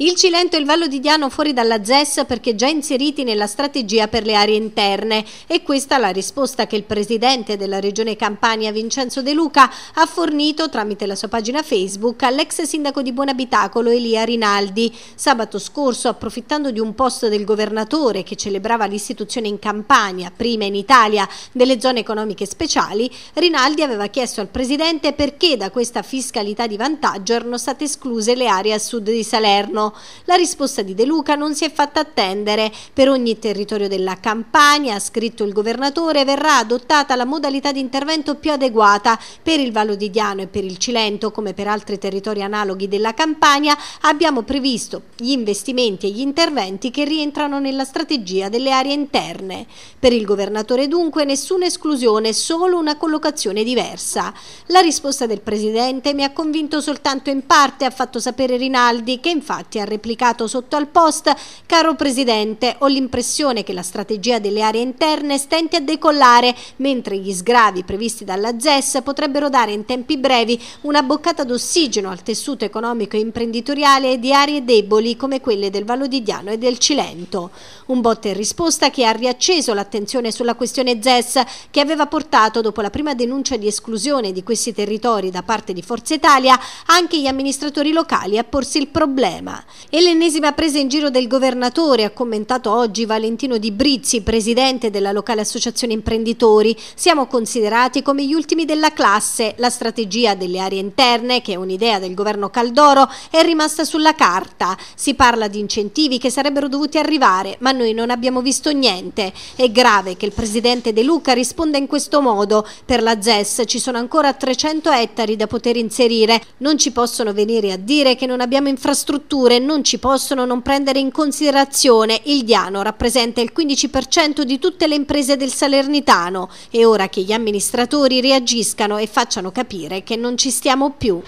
Il Cilento e il Vallo di Diano fuori dalla ZES perché già inseriti nella strategia per le aree interne e questa è la risposta che il presidente della regione Campania Vincenzo De Luca ha fornito tramite la sua pagina Facebook all'ex sindaco di Buonabitacolo Elia Rinaldi. Sabato scorso approfittando di un post del governatore che celebrava l'istituzione in Campania, prima in Italia, delle zone economiche speciali, Rinaldi aveva chiesto al presidente perché da questa fiscalità di vantaggio erano state escluse le aree a sud di Salerno. La risposta di De Luca non si è fatta attendere. Per ogni territorio della Campania, ha scritto il governatore, verrà adottata la modalità di intervento più adeguata. Per il Vallo di Diano e per il Cilento, come per altri territori analoghi della Campania, abbiamo previsto gli investimenti e gli interventi che rientrano nella strategia delle aree interne. Per il governatore dunque nessuna esclusione, solo una collocazione diversa. La risposta del Presidente mi ha convinto soltanto in parte, ha fatto sapere Rinaldi, che infatti Giorgetti ha replicato sotto al post «Caro Presidente, ho l'impressione che la strategia delle aree interne stenti a decollare, mentre gli sgravi previsti dalla ZES potrebbero dare in tempi brevi una boccata d'ossigeno al tessuto economico e imprenditoriale di aree deboli come quelle del Valodidiano e del Cilento». Un botte in risposta che ha riacceso l'attenzione sulla questione ZES che aveva portato, dopo la prima denuncia di esclusione di questi territori da parte di Forza Italia, anche gli amministratori locali a porsi il problema. E l'ennesima presa in giro del governatore, ha commentato oggi Valentino Di Brizzi, presidente della locale associazione imprenditori. Siamo considerati come gli ultimi della classe. La strategia delle aree interne, che è un'idea del governo Caldoro, è rimasta sulla carta. Si parla di incentivi che sarebbero dovuti arrivare, ma noi non abbiamo visto niente. È grave che il presidente De Luca risponda in questo modo. Per la ZES ci sono ancora 300 ettari da poter inserire. Non ci possono venire a dire che non abbiamo infrastrutture non ci possono non prendere in considerazione. Il Diano rappresenta il 15% di tutte le imprese del Salernitano. È ora che gli amministratori reagiscano e facciano capire che non ci stiamo più.